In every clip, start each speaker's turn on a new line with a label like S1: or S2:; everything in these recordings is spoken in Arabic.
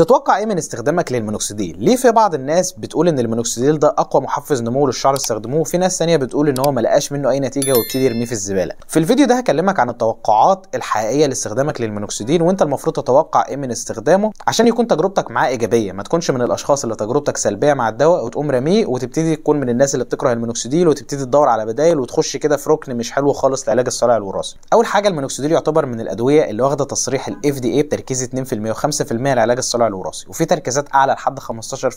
S1: تتوقع ايه من استخدامك للمينوكسيديل ليه في بعض الناس بتقول ان المينوكسيديل ده اقوى محفز نمو للشعر استخدموه وفي ناس ثانيه بتقول ان هو ما لقاش منه اي نتيجه ويبتدي يرميه في الزباله في الفيديو ده هكلمك عن التوقعات الحقيقيه لاستخدامك للمينوكسيديل وانت المفروض تتوقع ايه من استخدامه عشان يكون تجربتك معاه ايجابيه ما تكونش من الاشخاص اللي تجربتك سلبيه مع الدواء وتقوم رميه وتبتدي تكون من الناس اللي بتكره المينوكسيديل وتبتدي تدور على بدائل وتخش كده في ركن مش حلو خالص لعلاج الصلع الوراثي اول حاجه المينوكسيديل يعتبر من الادويه اللي واخده تصريح الاف دي اي بتركيز 2% و5% لعلاج الصلع الوراثي وفي تركيزات اعلى لحد 15%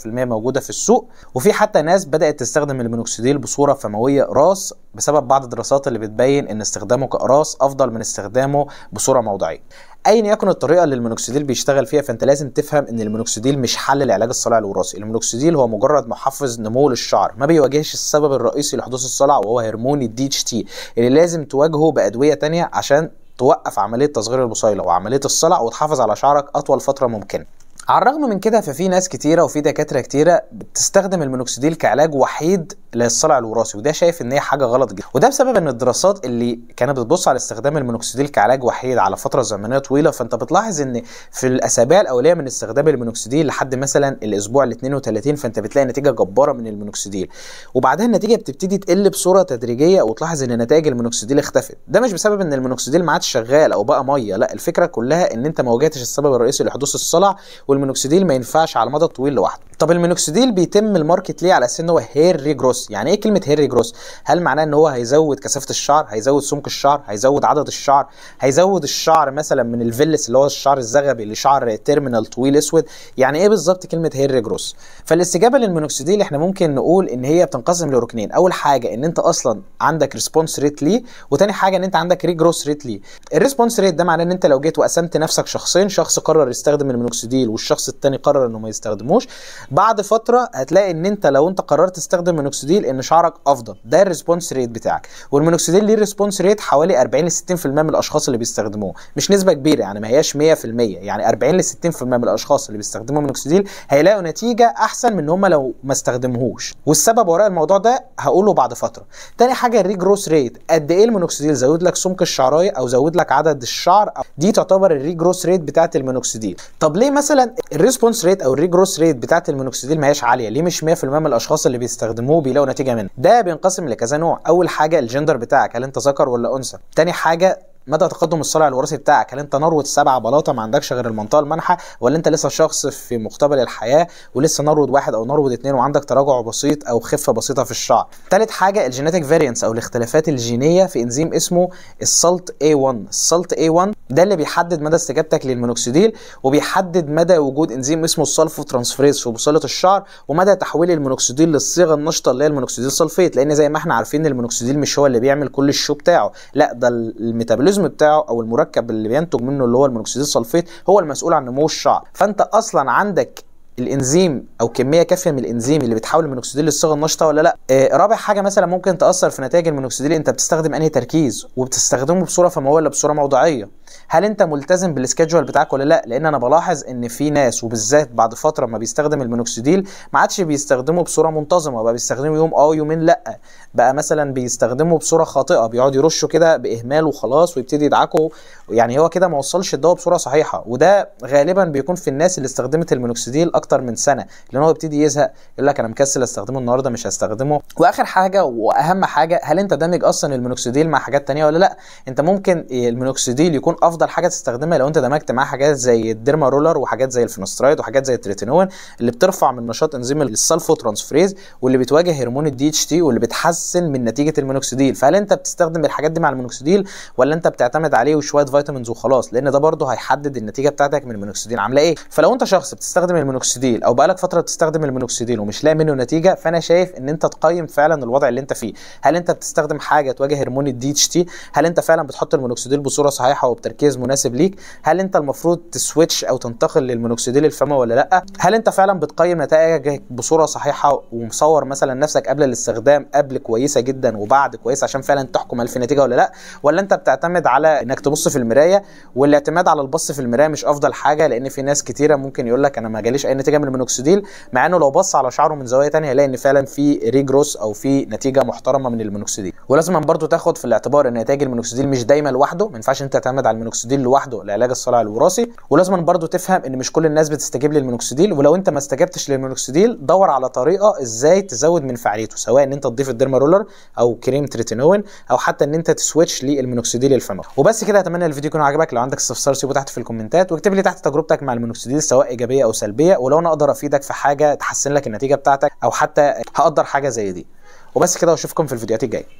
S1: موجوده في السوق وفي حتى ناس بدات تستخدم المينوكسيديل بصوره فمويه راس بسبب بعض الدراسات اللي بتبين ان استخدامه كاقراص افضل من استخدامه بصوره موضعيه ايا يكن الطريقه اللي المينوكسيديل بيشتغل فيها فانت لازم تفهم ان المينوكسيديل مش حل لعلاج الصلع الوراثي المينوكسيديل هو مجرد محفز نمو للشعر ما بيواجهش السبب الرئيسي لحدوث الصلع وهو هرمون الدي اتش تي اللي لازم تواجهه بادويه تانية عشان توقف عمليه تصغير البصيله وعمليه الصلع وتحافظ على شعرك اطول فتره ممكنه على الرغم من كده ففي ناس كتيره وفي دكاتره كتيره بتستخدم المينوكسيديل كعلاج وحيد للصلع الوراثي وده شايف ان هي حاجه غلط جدا وده بسبب ان الدراسات اللي كانت بتبص على استخدام المينوكسيديل كعلاج وحيد على فتره زمنيه طويله فانت بتلاحظ ان في الاسابيع الاوليه من استخدام المينوكسيديل لحد مثلا الاسبوع ال 32 فانت بتلاقي نتيجه جباره من المينوكسيديل وبعدها النتيجه بتبتدي تقل بصوره تدريجيه وتلاحظ ان نتائج المينوكسيديل اختفت ده مش بسبب ان المينوكسيديل ما عادش شغال او بقى ميه لا الفكره كلها ان انت ما واجهتش السبب الرئيسي لحدوث الصلع والمينوكسيديل ما ينفعش على المدى الطويل لوحده طب المينوكسيديل بيتم الماركت ليه على اساس ان هو هير ريجروس يعني ايه كلمه هير ريجروس هل معناه ان هو هيزود كثافه الشعر هيزود سمك الشعر هيزود عدد الشعر هيزود الشعر مثلا من الفيلس اللي هو الشعر الزغبي لشعر تيرمينال طويل اسود يعني ايه بالظبط كلمه هير ريجروس فالاستجابه للمينوكسيديل احنا ممكن نقول ان هي بتنقسم لركنين اول حاجه ان انت اصلا عندك ريسبونس ريت ليه وتاني حاجه ان انت عندك ريجروس ريت ليه الريسبونس ريت ده معناه ان انت لو جيت وقسمت نفسك شخصين شخص قرر يستخدم المينوكسيديل والشخص الثاني قرر انه ما يستخدموش بعد فتره هتلاقي ان انت لو انت قررت تستخدم مينوكسيديل ان شعرك افضل ده الريسبونس ريت بتاعك والمينوكسيديل ليه ريسبونس ريت حوالي 40 ل 60% من الاشخاص اللي بيستخدموه مش نسبه كبيره يعني ما هياش 100% يعني 40 ل 60% من الاشخاص اللي بيستخدموا مينوكسيديل هيلاقوا نتيجه احسن من ان هم لو ما استخدموهوش والسبب وراء الموضوع ده هقوله بعد فتره تاني حاجه الريجروس ريت قد ايه المينوكسيديل زود لك سمك الشعرايه او زود لك عدد الشعر دي تعتبر الريجروس ريت بتاعه المينوكسيديل طب ليه مثلا الريسبونس ريت او الريجروس ريت بتاعه المينوكسيديل ما هياش عاليه ليه مش 100% من الاشخاص اللي بيستخدموه بيلاقوا نتيجه منه ده بينقسم لكذا نوع اول حاجه الجندر بتاعك هل انت ذكر ولا انثى تاني حاجه مدى تقدم الصلع الوراثي بتاعك هل انت نروه سبعة بلاطه ما عندكش غير المنطقه المنحه ولا انت لسه شخص في مقتبل الحياه ولسه نروه واحد او نروه اثنين وعندك تراجع بسيط او خفه بسيطه في الشعر ثالث حاجه الجينيتك فاريانس او الاختلافات الجينيه في انزيم اسمه السلت A1 السلت A1 ده اللي بيحدد مدى استجابتك للمونوكسيديل وبيحدد مدى وجود انزيم اسمه السلفو ترانسفريز في بصيله الشعر ومدى تحويل المونوكسيديل للصيغه النشطه اللي هي المونوكسيديل سلفيت لان زي ما احنا عارفين المونوكسيديل مش هو اللي بيعمل كل الشو بتاعه لا ده الميتابوليزم بتاعه او المركب اللي بينتج منه اللي هو المونوكسيديل سلفيت هو المسؤول عن نمو الشعر فانت اصلا عندك الانزيم او كميه كافيه من الانزيم اللي بتحول المونوكسيديل للصيغه النشطه ولا لا آه رابع حاجه مثلا ممكن تاثر في نتائج المونوكسيديل انت بتستخدم انهي تركيز وبتستخدمه بصوره فمويه ولا بصوره موضعيه هل انت ملتزم بالسكجول بتاعك ولا لا لان انا بلاحظ ان في ناس وبالذات بعد فتره ما بيستخدم المينوكسيديل ما عادش بيستخدمه بصوره منتظمه بقى بيستخدمه يوم اه يومين لا بقى مثلا بيستخدمه بصوره خاطئه بيقعد يرشه كده باهمال وخلاص ويبتدي يدعكه يعني هو كده ما وصلش الدواء بصوره صحيحه وده غالبا بيكون في الناس اللي استخدمت المينوكسيديل اكتر من سنه لان هو بيبتدي يزهق يقول لك انا مكسل استخدمه النهارده مش هستخدمه واخر حاجه واهم حاجه هل انت دامج اصلا المينوكسيديل مع حاجات تانية ولا لا انت ممكن المينوكسيديل يكون افضل حاجه تستخدمها لو انت دمجت معاه حاجات زي الديرما رولر وحاجات زي الفينوسترايد وحاجات زي التريتينوين اللي بترفع من نشاط انزيم السلفو ترانسفريز واللي بتواجه هرمون الدي اتش تي واللي بتحسن من نتيجه المينوكسيديل فهل انت بتستخدم الحاجات دي مع المينوكسيديل ولا انت بتعتمد عليه وشويه فيتامينز وخلاص لان ده برده هيحدد النتيجه بتاعتك من المينوكسيديل عامله ايه فلو انت شخص بتستخدم المينوكسيديل او بقالك فتره بتستخدم المينوكسيديل ومش لاقي منه نتيجه فانا شايف ان انت تقيم فعلا الوضع اللي انت فيه هل انت بتستخدم حاجه تواجه هرمون الدي اتش تي هل انت فعلا بتحط المينوكسيديل بصوره صحيحه وبتر تركيز مناسب ليك هل انت المفروض تسويتش او تنتقل للمونوكسيديل الفم ولا لا هل انت فعلا بتقيم نتائجك بصوره صحيحه ومصور مثلا نفسك قبل الاستخدام قبل كويسه جدا وبعد كويسه عشان فعلا تحكم هل في نتيجه ولا لا ولا انت بتعتمد على انك تبص في المرايه والاعتماد على البص في المرايه مش افضل حاجه لان في ناس كتيره ممكن يقول لك انا ما جاليش اي نتيجه من المونوكسيديل مع انه لو بص على شعره من زاويه ثانيه هيلاقي ان فعلا في ريجروس او في نتيجه محترمه من المونوكسيديل ولازم برضو تاخد في الاعتبار ان نتائج المونوكسيديل مش دايما لوحده ما ينفعش انت تعتمد على المينوكسيديل لوحده لعلاج الصلع الوراثي ولازم برضو تفهم ان مش كل الناس بتستجيب للمينوكسيديل ولو انت ما استجبتش للمينوكسيديل دور على طريقه ازاي تزود من فعاليته سواء ان انت تضيف الديرما رولر او كريم تريتينوين او حتى ان انت تسويتش للمينوكسيديل الفمري وبس كده اتمنى الفيديو يكون عجبك لو عندك استفسار سيبه تحت في الكومنتات واكتب لي تحت تجربتك مع المينوكسيديل سواء ايجابيه او سلبيه ولو انا اقدر افيدك في حاجه تحسن لك النتيجه بتاعتك او حتى هقدر حاجه زي دي وبس كده واشوفكم في الفيديوهات الجايه